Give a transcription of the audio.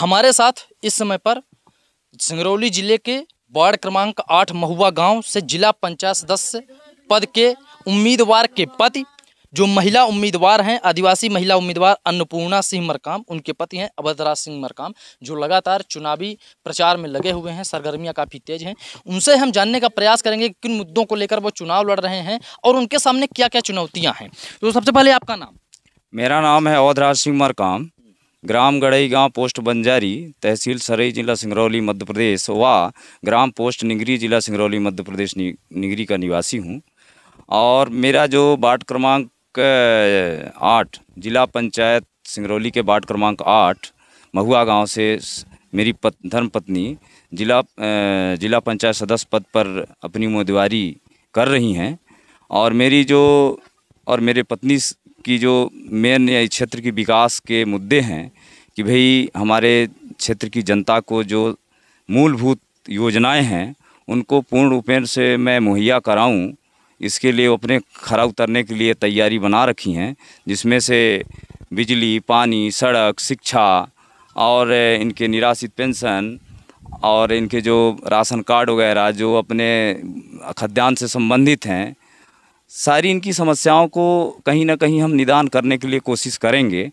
हमारे साथ इस समय पर सिंगरौली जिले के वार्ड क्रमांक आठ महुआ गांव से जिला पंचायत सदस्य पद के उम्मीदवार के पति जो महिला उम्मीदवार हैं आदिवासी महिला उम्मीदवार अन्नपूर्णा सिंह मरकाम उनके पति हैं अभद्रा सिंह मरकाम जो लगातार चुनावी प्रचार में लगे हुए हैं सरगर्मियां काफ़ी तेज हैं उनसे हम जानने का प्रयास करेंगे किन मुद्दों को लेकर वो चुनाव लड़ रहे हैं और उनके सामने क्या क्या चुनौतियाँ हैं तो सबसे पहले आपका नाम मेरा नाम है अवधराज सिंह मरकाम ग्राम गढ़ई गांव पोस्ट बंजारी तहसील सरई जिला सिंगरौली मध्य प्रदेश व ग्राम पोस्ट निगरी जिला सिंगरौली मध्य प्रदेश निगरी का निवासी हूँ और मेरा जो वार्ड क्रमांक आठ जिला पंचायत सिंगरौली के वार्ड क्रमांक आठ महुआ गांव से मेरी पत, धर्म पत्नी जिला जिला पंचायत सदस्य पद पर अपनी उम्मीदवारी कर रही हैं और मेरी जो और मेरे पत्नी की जो मेन क्षेत्र की विकास के मुद्दे हैं कि भाई हमारे क्षेत्र की जनता को जो मूलभूत योजनाएं हैं उनको पूर्ण रूपेण से मैं मुहैया कराऊं इसके लिए अपने खरा उतरने के लिए तैयारी बना रखी हैं जिसमें से बिजली पानी सड़क शिक्षा और इनके निराशित पेंशन और इनके जो राशन कार्ड वगैरह जो अपने खाद्यान्न से संबंधित हैं सारी इनकी समस्याओं को कहीं ना कहीं हम निदान करने के लिए कोशिश करेंगे